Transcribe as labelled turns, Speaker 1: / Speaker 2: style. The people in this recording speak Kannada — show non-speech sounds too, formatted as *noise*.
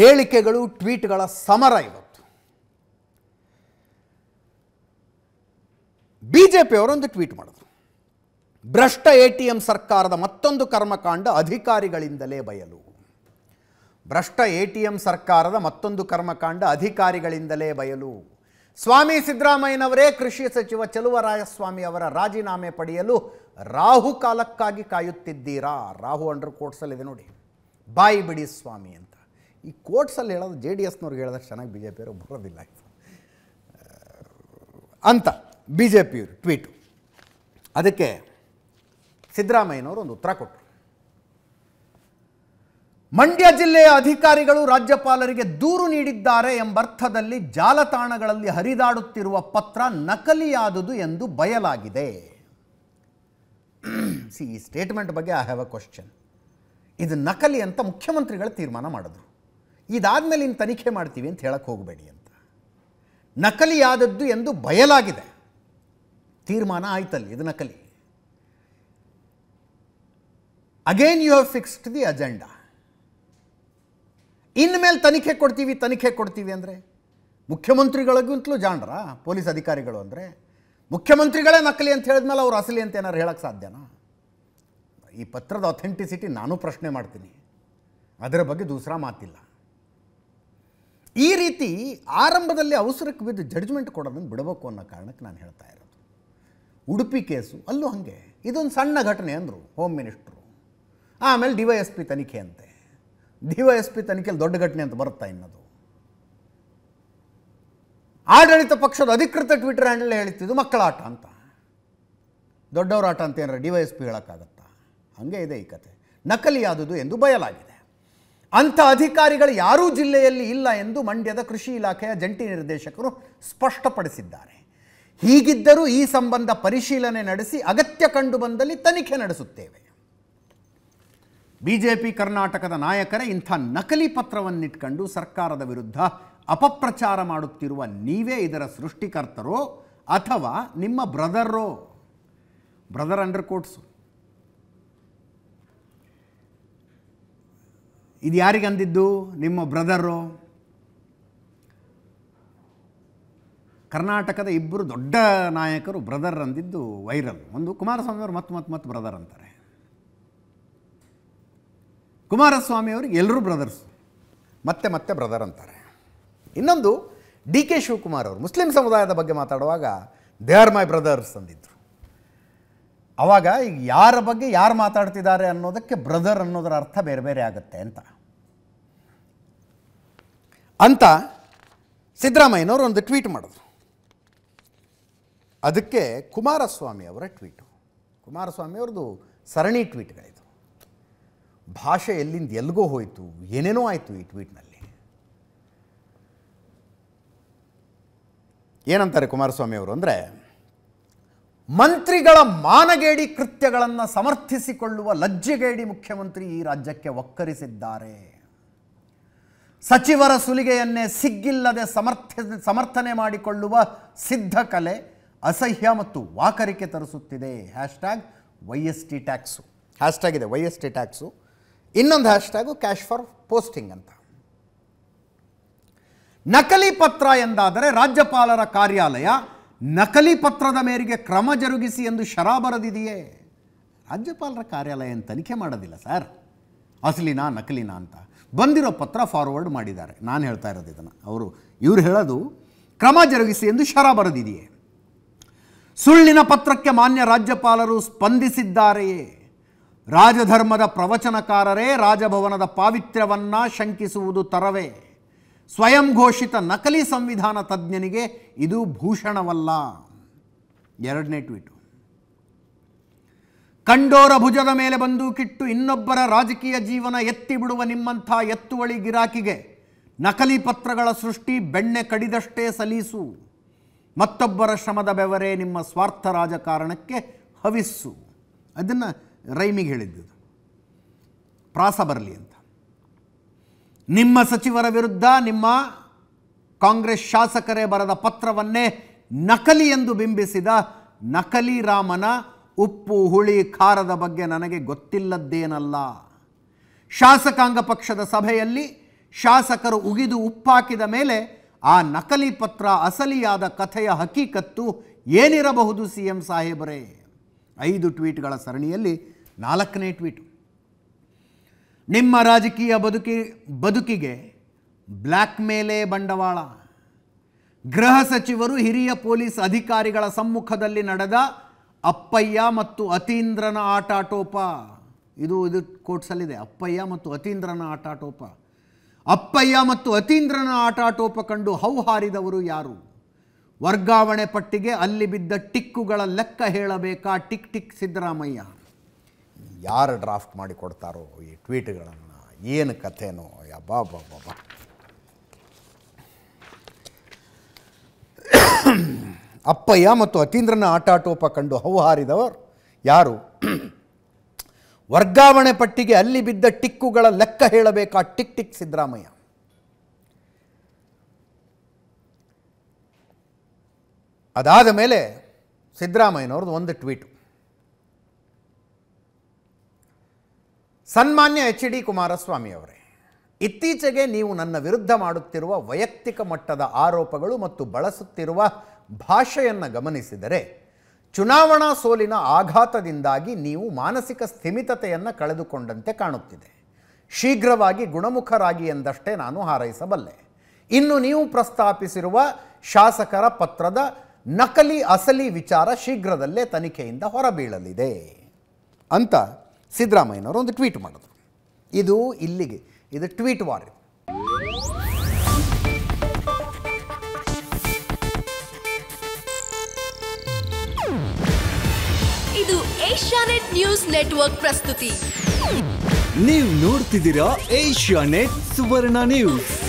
Speaker 1: ಹೇಳಿಕೆಗಳು ಟ್ವೀಟ್ಗಳ ಸಮರ ಇವತ್ತು ಬಿ ಜೆ ಪಿಯವರೊಂದು ಟ್ವೀಟ್ ಮಾಡಿದ್ರು ಭ್ರಷ್ಟ ಎ ಟಿ ಎಂ ಸರ್ಕಾರದ ಮತ್ತೊಂದು ಕರ್ಮಕಾಂಡ ಅಧಿಕಾರಿಗಳಿಂದಲೇ ಬಯಲು ಭ್ರಷ್ಟ ಎ ಟಿ ಎಂ ಸರ್ಕಾರದ ಮತ್ತೊಂದು ಕರ್ಮಕಾಂಡ ಅಧಿಕಾರಿಗಳಿಂದಲೇ ಬಯಲು ಸ್ವಾಮಿ ಸಿದ್ದರಾಮಯ್ಯನವರೇ ಕೃಷಿ ಸಚಿವ ಚೆಲುವರಾಯಸ್ವಾಮಿ ಅವರ ರಾಜೀನಾಮೆ ಪಡೆಯಲು ರಾಹು ಕಾಲಕ್ಕಾಗಿ ಕಾಯುತ್ತಿದ್ದೀರಾ ರಾಹು ಅಂಡರ್ ಕೋಟ್ಸಲ್ಲಿದೆ ನೋಡಿ ಬಾಯಿ ಬಿಡಿ ಸ್ವಾಮಿ ಅಂತ ಈ ಕೋರ್ಟ್ಸಲ್ಲಿ ಹೇಳೋದು ಜೆ ಡಿ ಎಸ್ನವ್ರಿಗೆ ಹೇಳಿದ್ರೆ ಚೆನ್ನಾಗಿ ಬಿ ಜೆ ಪಿಯವರು ಬರೋದಿಲ್ಲ ಅಂತ ಬಿ ಜೆ ಪಿಯವರು ಟ್ವೀಟು ಅದಕ್ಕೆ ಸಿದ್ದರಾಮಯ್ಯನವರು ಒಂದು ಉತ್ತರ ಕೊಟ್ಟರು ಮಂಡ್ಯ ಜಿಲ್ಲೆಯ ಅಧಿಕಾರಿಗಳು ರಾಜ್ಯಪಾಲರಿಗೆ ದೂರು ನೀಡಿದ್ದಾರೆ ಎಂಬರ್ಥದಲ್ಲಿ ಜಾಲತಾಣಗಳಲ್ಲಿ ಹರಿದಾಡುತ್ತಿರುವ ಪತ್ರ ನಕಲಿಯಾದುದು ಎಂದು ಬಯಲಾಗಿದೆ ಸಿ *clears throat* ಈ ಸ್ಟೇಟ್ಮೆಂಟ್ ಬಗ್ಗೆ ಐ ಹ್ಯಾವ್ ಅ ಕ್ವಶನ್ ಇದು ನಕಲಿ ಅಂತ ಮುಖ್ಯಮಂತ್ರಿಗಳು ತೀರ್ಮಾನ ಮಾಡಿದ್ರು ಇದಾದಮೇಲೆ ಇನ್ನು ತನಿಖೆ ಮಾಡ್ತೀವಿ ಅಂತ ಹೇಳಕ್ಕೆ ಹೋಗಬೇಡಿ ಅಂತ ನಕಲಿಯಾದದ್ದು ಎಂದು ಬಯಲಾಗಿದೆ ತೀರ್ಮಾನ ಆಯ್ತಲ್ಲಿ ಇದು ನಕಲಿ again you have fixed the agenda ಇನ್ಮೇಲೆ ತನಿಖೆ ಕೊಡ್ತೀವಿ ತನಿಖೆ ಕೊಡ್ತೀವಿ ಅಂದರೆ ಮುಖ್ಯಮಂತ್ರಿಗಳಿಗಿಂತಲೂ ಜಾಣರ ಪೊಲೀಸ್ ಅಧಿಕಾರಿಗಳು ಅಂದರೆ ಮುಖ್ಯಮಂತ್ರಿಗಳೇ ನಕಲಿ ಅಂತ ಹೇಳಿದ್ಮೇಲೆ ಅವ್ರು ಅಸಲಿ ಅಂತ ಏನಾರು ಹೇಳಕ್ಕೆ ಸಾಧ್ಯನಾ ಈ ಪತ್ರದ ಅಥೆಂಟಿಸಿಟಿ ನಾನು ಪ್ರಶ್ನೆ ಮಾಡ್ತೀನಿ ಅದರ ಬಗ್ಗೆ ದೂಸರ ಮಾತಿಲ್ಲ ಈ ರೀತಿ ಆರಂಭದಲ್ಲಿ ಅವಸರಕ್ಕೆ ಬಿದ್ದು ಜಡ್ಜ್ಮೆಂಟ್ ಕೊಡೋದನ್ನು ಬಿಡಬೇಕು ಅನ್ನೋ ಕಾರಣಕ್ಕೆ ನಾನು ಹೇಳ್ತಾ ಇರೋದು ಉಡುಪಿ ಕೇಸು ಅಲ್ಲೂ ಹಾಗೆ ಇದೊಂದು ಸಣ್ಣ ಘಟನೆ ಅಂದರು ಹೋಮ್ ಮಿನಿಸ್ಟ್ರು ಆಮೇಲೆ ಡಿ ವೈ ಎಸ್ ಪಿ ತನಿಖೆ ಅಂತೆ ಡಿ ವೈ ಎಸ್ ಪಿ ತನಿಖೆಯಲ್ಲಿ ದೊಡ್ಡ ಘಟನೆ ಅಂತ ಬರುತ್ತಾ ಇನ್ನೋದು ಆಡಳಿತ ಪಕ್ಷದ ಅಧಿಕೃತ ಟ್ವಿಟರ್ ಹ್ಯಾಂಡಲ್ ಹೇಳ್ತಿದ್ದು ಮಕ್ಕಳಾಟ ಅಂತ ದೊಡ್ಡವರ ಆಟ ಅಂತ ಏನಾರ ಡಿ ವೈ ಎಸ್ ಪಿ ಹೇಳೋಕ್ಕಾಗತ್ತಾ ಹಾಗೆ ಇದೆ ಈ ಕತೆ ನಕಲಿ ಎಂದು ಬಯಲಾಗಿದೆ ಅಂಥ ಅಧಿಕಾರಿಗಳು ಯಾರೂ ಜಿಲ್ಲೆಯಲ್ಲಿ ಇಲ್ಲ ಎಂದು ಮಂಡ್ಯದ ಕೃಷಿ ಇಲಾಖೆಯ ಜಂಟಿ ನಿರ್ದೇಶಕರು ಸ್ಪಷ್ಟಪಡಿಸಿದ್ದಾರೆ ಹೀಗಿದ್ದರೂ ಈ ಸಂಬಂಧ ಪರಿಶೀಲನೆ ನಡೆಸಿ ಅಗತ್ಯ ಕಂಡುಬಂದಲ್ಲಿ ತನಿಖೆ ನಡೆಸುತ್ತೇವೆ ಬಿಜೆಪಿ ಕರ್ನಾಟಕದ ನಾಯಕರೇ ಇಂಥ ನಕಲಿ ಪತ್ರವನ್ನಿಟ್ಕೊಂಡು ಸರ್ಕಾರದ ವಿರುದ್ಧ ಅಪಪ್ರಚಾರ ಮಾಡುತ್ತಿರುವ ನೀವೇ ಇದರ ಸೃಷ್ಟಿಕರ್ತರೋ ಅಥವಾ ನಿಮ್ಮ ಬ್ರದರೋ ಬ್ರದರ್ ಅಂಡರ್ ಕೋಟ್ಸು ಇದು ಯಾರಿಗಂದಿದ್ದು ನಿಮ್ಮ ಬ್ರದರು ಕರ್ನಾಟಕದ ಇಬ್ಬರು ದೊಡ್ಡ ನಾಯಕರು ಬ್ರದರ್ ಅಂದಿದ್ದು ವೈರಲ್ ಒಂದು ಕುಮಾರಸ್ವಾಮಿಯವರು ಮತ್ತು ಮತ್ತೆ ಮತ್ತೆ ಬ್ರದರ್ ಅಂತಾರೆ ಕುಮಾರಸ್ವಾಮಿಯವ್ರಿಗೆ ಎಲ್ಲರೂ ಬ್ರದರ್ಸು ಮತ್ತೆ ಮತ್ತೆ ಬ್ರದರ್ ಅಂತಾರೆ ಇನ್ನೊಂದು ಡಿ ಕೆ ಶಿವಕುಮಾರ್ ಅವರು ಮುಸ್ಲಿಂ ಸಮುದಾಯದ ಬಗ್ಗೆ ಮಾತಾಡುವಾಗ ದೇ ಆರ್ ಮೈ ಬ್ರದರ್ಸ್ ಅಂದಿದ್ದರು ಅವಾಗ ಈಗ ಯಾರ ಬಗ್ಗೆ ಯಾರು ಮಾತಾಡ್ತಿದ್ದಾರೆ ಅನ್ನೋದಕ್ಕೆ ಬ್ರದರ್ ಅನ್ನೋದರ ಅರ್ಥ ಬೇರೆ ಬೇರೆ ಆಗುತ್ತೆ ಅಂತ ಅಂತ ಸಿದ್ದರಾಮಯ್ಯನವರು ಒಂದು ಟ್ವೀಟ್ ಮಾಡಿದ್ರು ಅದಕ್ಕೆ ಕುಮಾರಸ್ವಾಮಿ ಅವರ ಟ್ವೀಟು ಕುಮಾರಸ್ವಾಮಿ ಅವ್ರದ್ದು ಸರಣಿ ಟ್ವೀಟ್ಗಳಿದು ಭಾಷೆ ಎಲ್ಲಿಂದ ಎಲ್ಗೋ ಹೋಯಿತು ಏನೇನೋ ಆಯಿತು ಈ ಟ್ವೀಟ್ನಲ್ಲಿ ಏನಂತಾರೆ ಕುಮಾರಸ್ವಾಮಿ ಅವರು ಅಂದರೆ ಮಂತ್ರಿಗಳ ಮಾನಗೇಡಿ ಕೃತ್ಯಗಳನ್ನು ಸಮರ್ಥಿಸಿಕೊಳ್ಳುವ ಲಜ್ಜೆಗೇಡಿ ಮುಖ್ಯಮಂತ್ರಿ ಈ ರಾಜ್ಯಕ್ಕೆ ಒಕ್ಕರಿಸಿದ್ದಾರೆ ಸಚಿವರ ಸುಲಿಗೆಯನ್ನೇ ಸಿಗ್ಗಿಲ್ಲದೆ ಸಮರ್ಥ ಸಮರ್ಥನೆ ಮಾಡಿಕೊಳ್ಳುವ ಸಿದ್ಧ ಕಲೆ ಅಸಹ್ಯ ಮತ್ತು ವಾಕರಿಕೆ ತರಿಸುತ್ತಿದೆ tag Y S T tax tag ಇದೆ ವೈ ಎಸ್ ಟಿ ಟ್ಯಾಕ್ಸು ಇನ್ನೊಂದು hash tag cash for posting ಅಂತ ನಕಲಿ ಪತ್ರ ಎಂದಾದರೆ ರಾಜ್ಯಪಾಲರ ಕಾರ್ಯಾಲಯ ನಕಲಿ ಪತ್ರದ ಮೇರೆಗೆ ಕ್ರಮ ಜರುಗಿಸಿ ಎಂದು ಶರಾ ಬರೆದಿದೆಯೇ ರಾಜ್ಯಪಾಲರ ಕಾರ್ಯಾಲಯ ತನಿಖೆ ಮಾಡೋದಿಲ್ಲ ಸರ್ ಅಸಲಿನಾ ನಕಲಿನಾ ಅಂತ ಬಂದಿರೋ ಪತ್ರ ಫಾರ್ವರ್ಡ್ ಮಾಡಿದ್ದಾರೆ ನಾನು ಹೇಳ್ತಾ ಇರೋದು ಇದನ್ನು ಅವರು ಇವರು ಹೇಳೋದು ಕ್ರಮ ಜರುಗಿಸಿ ಎಂದು ಶರ ಬರೆದಿದೆಯೇ ಸುಳ್ಳಿನ ಪತ್ರಕ್ಕೆ ಮಾನ್ಯ ರಾಜ್ಯಪಾಲರು ಸ್ಪಂದಿಸಿದ್ದಾರೆಯೇ ರಾಜಧರ್ಮದ ಪ್ರವಚನಕಾರರೇ ರಾಜಭವನದ ಪಾವಿತ್ರ್ಯವನ್ನು ಶಂಕಿಸುವುದು ತರವೇ ಸ್ವಯಂ ಘೋಷಿತ ನಕಲಿ ಸಂವಿಧಾನ ತಜ್ಞನಿಗೆ ಇದು ಭೂಷಣವಲ್ಲ ಎರಡನೇ ಟ್ವೀಟು ಕಂಡೋರ ಭುಜದ ಮೇಲೆ ಬಂದೂಕಿಟ್ಟು ಇನ್ನೊಬ್ಬರ ರಾಜಕೀಯ ಜೀವನ ಎತ್ತಿ ಬಿಡುವ ನಿಮ್ಮಂಥ ಎತ್ತುವಳಿ ಗಿರಾಕಿಗೆ ನಕಲಿ ಪತ್ರಗಳ ಸೃಷ್ಟಿ ಬೆಣ್ಣೆ ಕಡಿದಷ್ಟೇ ಸಲೀಸು ಮತ್ತೊಬ್ಬರ ಶ್ರಮದ ಬೆವರೇ ನಿಮ್ಮ ಸ್ವಾರ್ಥ ರಾಜಕಾರಣಕ್ಕೆ ಹವಿಸ್ಸು ಅದನ್ನು ರೈಮಿಗೆ ಹೇಳಿದ್ದು ಪ್ರಾಸ ಬರಲಿ ಅಂತ ನಿಮ್ಮ ಸಚಿವರ ವಿರುದ್ಧ ನಿಮ್ಮ ಕಾಂಗ್ರೆಸ್ ಶಾಸಕರೇ ಬರೆದ ಪತ್ರವನ್ನೇ ನಕಲಿ ಎಂದು ಬಿಂಬಿಸಿದ ನಕಲಿ ರಾಮನ ಉಪ್ಪು ಹುಳಿ ಖಾರದ ಬಗ್ಗೆ ನನಗೆ ಗೊತ್ತಿಲ್ಲದ್ದೇನಲ್ಲ ಶಾಸಕಾಂಗ ಪಕ್ಷದ ಸಭೆಯಲ್ಲಿ ಶಾಸಕರು ಉಗಿದು ಉಪ್ಪಾಕಿದ ಮೇಲೆ ಆ ನಕಲಿ ಪತ್ರ ಅಸಲಿಯಾದ ಕಥೆಯ ಹಕೀಕತ್ತು ಏನಿರಬಹುದು ಸಿ ಎಂ ಸಾಹೇಬರೇ ಐದು ಟ್ವೀಟ್ಗಳ ಸರಣಿಯಲ್ಲಿ ನಾಲ್ಕನೇ ಟ್ವೀಟು ನಿಮ್ಮ ರಾಜಕೀಯ ಬದುಕಿ ಬದುಕಿಗೆ ಬ್ಲ್ಯಾಕ್ ಮೇಲೇ ಬಂಡವಾಳ ಗೃಹ ಸಚಿವರು ಹಿರಿಯ ಪೊಲೀಸ್ ಅಧಿಕಾರಿಗಳ ಸಮ್ಮುಖದಲ್ಲಿ ನಡೆದ ಅಪ್ಪಯ್ಯ ಮತ್ತು ಅತೀಂದ್ರನ ಆಟಾಟೋಪ ಇದು ಇದು ಕೋಟ್ಸಲ್ಲಿದೆ ಅಪ್ಪಯ್ಯ ಮತ್ತು ಅತೀಂದ್ರನ ಆಟಾಟೋಪ ಅಪ್ಪಯ್ಯ ಮತ್ತು ಅತೀಂದ್ರನ ಆಟಾಟೋಪ ಕಂಡು ಹೌಹಾರಿದವರು ಯಾರು ವರ್ಗಾವಣೆ ಪಟ್ಟಿಗೆ ಅಲ್ಲಿ ಬಿದ್ದ ಟಿಕ್ಕುಗಳ ಲೆಕ್ಕ ಹೇಳಬೇಕಾ ಟಿಕ್ ಟಿಕ್ ಸಿದ್ದರಾಮಯ್ಯ ಯಾರು ಡ್ರಾಫ್ಟ್ ಮಾಡಿ ಕೊಡ್ತಾರೋ ಈ ಟ್ವೀಟ್ಗಳನ್ನು ಏನು ಕಥೆನೋ ಬಾ ಅಪ್ಪಯ್ಯ ಮತ್ತು ಅತೀಂದ್ರನ ಆಟಾಟೋಪ ಕಂಡು ಹೌಹಾರಿದವರು ಯಾರು ವರ್ಗಾವಣೆ ಪಟ್ಟಿಗೆ ಅಲ್ಲಿ ಬಿದ್ದ ಟಿಕ್ಕುಗಳ ಲೆಕ್ಕ ಹೇಳಬೇಕಾ ಟಿಕ್ ಟಿಕ್ ಸಿದ್ದರಾಮಯ್ಯ ಅದಾದ ಮೇಲೆ ಸಿದ್ದರಾಮಯ್ಯನವ್ರದ್ದು ಒಂದು ಟ್ವೀಟು ಸನ್ಮಾನ್ಯ ಎಚ್ ಡಿ ಕುಮಾರಸ್ವಾಮಿ ಅವರೇ ಇತ್ತೀಚೆಗೆ ನೀವು ನನ್ನ ವಿರುದ್ಧ ಮಾಡುತ್ತಿರುವ ವೈಯಕ್ತಿಕ ಮಟ್ಟದ ಆರೋಪಗಳು ಮತ್ತು ಬಳಸುತ್ತಿರುವ ಭಾಷೆಯನ್ನು ಗಮನಿಸಿದರೆ ಚುನಾವಣಾ ಸೋಲಿನ ಆಘಾತದಿಂದಾಗಿ ನೀವು ಮಾನಸಿಕ ಸ್ಥಿಮಿತತೆಯನ್ನು ಕಳೆದುಕೊಂಡಂತೆ ಕಾಣುತ್ತಿದೆ ಶೀಘ್ರವಾಗಿ ಗುಣಮುಖರಾಗಿ ಎಂದಷ್ಟೇ ನಾನು ಹಾರೈಸಬಲ್ಲೆ ಇನ್ನು ನೀವು ಪ್ರಸ್ತಾಪಿಸಿರುವ ಶಾಸಕರ ಪತ್ರದ ನಕಲಿ ಅಸಲಿ ವಿಚಾರ ಶೀಘ್ರದಲ್ಲೇ ತನಿಖೆಯಿಂದ ಹೊರಬೀಳಲಿದೆ ಅಂತ ಸಿದ್ದರಾಮಯ್ಯನವರು ಒಂದು ಟ್ವೀಟ್ ಮಾಡಿದ್ರು ಇದು ಇಲ್ಲಿಗೆ ಇದು ಟ್ವೀಟ್ ವಾರ್ ಇದು ಏಷ್ಯಾನೆಟ್ ನ್ಯೂಸ್ ನೆಟ್ವರ್ಕ್ ಪ್ರಸ್ತುತಿ ನೀವು ನೋಡ್ತಿದ್ದೀರಾ ಏಷ್ಯಾನೆಟ್ ಸುವರ್ಣ ನ್ಯೂಸ್